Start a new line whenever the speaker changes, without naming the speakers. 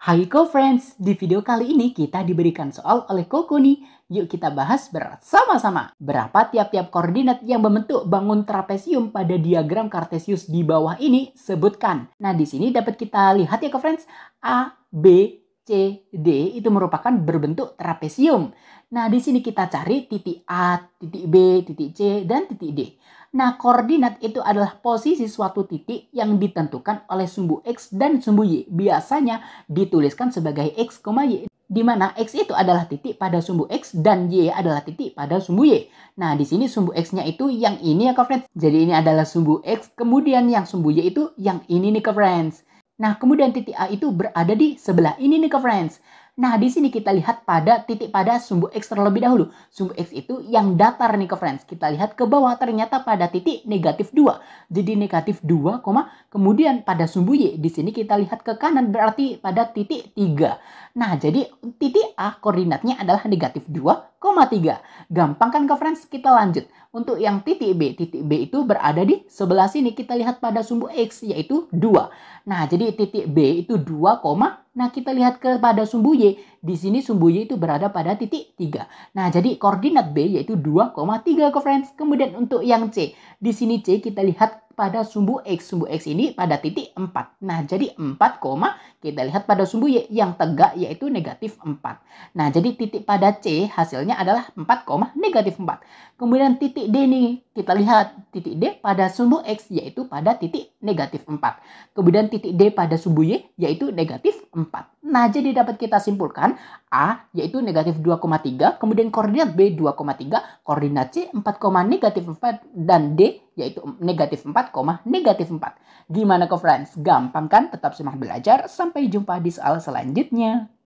Hai co-friends, di video kali ini kita diberikan soal oleh Kokuni. Yuk kita bahas bersama-sama. Berapa tiap-tiap koordinat yang membentuk bangun trapesium pada diagram kartesius di bawah ini? Sebutkan. Nah di sini dapat kita lihat ya co-friends. A, B, D itu merupakan berbentuk trapesium. Nah, di sini kita cari titik A, titik B, titik C, dan titik D. Nah, koordinat itu adalah posisi suatu titik yang ditentukan oleh sumbu X dan sumbu Y. Biasanya dituliskan sebagai X, Y. Di mana X itu adalah titik pada sumbu X dan Y adalah titik pada sumbu Y. Nah, di sini sumbu X-nya itu yang ini ya, friends. Jadi ini adalah sumbu X, kemudian yang sumbu Y itu yang ini nih, friends. Nah, kemudian titik A itu berada di sebelah ini nih ke friends. Nah, di sini kita lihat pada titik pada sumbu X terlebih dahulu. Sumbu X itu yang datar nih ke friends. Kita lihat ke bawah ternyata pada titik negatif 2. Jadi negatif 2, kemudian pada sumbu Y. Di sini kita lihat ke kanan berarti pada titik 3. Nah, jadi titik A koordinatnya adalah negatif 2,3. Gampang kan ke friends? Kita lanjut. Untuk yang titik B, titik B itu berada di sebelah sini. Kita lihat pada sumbu X yaitu 2. Nah, jadi titik B itu 2, nah kita lihat kepada sumbu Y. Di sini sumbu Y itu berada pada titik 3. Nah, jadi koordinat B yaitu 2,3 ke friends. Kemudian untuk yang C, di sini C kita lihat pada sumbu X. Sumbu X ini pada titik 4. Nah, jadi 4, kita lihat pada sumbu Y yang tegak yaitu negatif 4. Nah, jadi titik pada C hasilnya adalah 4, negatif 4. Kemudian titik D nih, kita lihat titik D pada sumbu X yaitu pada titik negatif 4. Kemudian titik D pada sumbu Y yaitu negatif 4. Nah, jadi dapat kita simpulkan A yaitu negatif 2,3, kemudian koordinat B 2,3, koordinat C 4, negatif 4, dan D yaitu negatif 4, negatif 4. Gimana kok friends? Gampang kan? Tetap semangat belajar. Sampai jumpa di soal selanjutnya.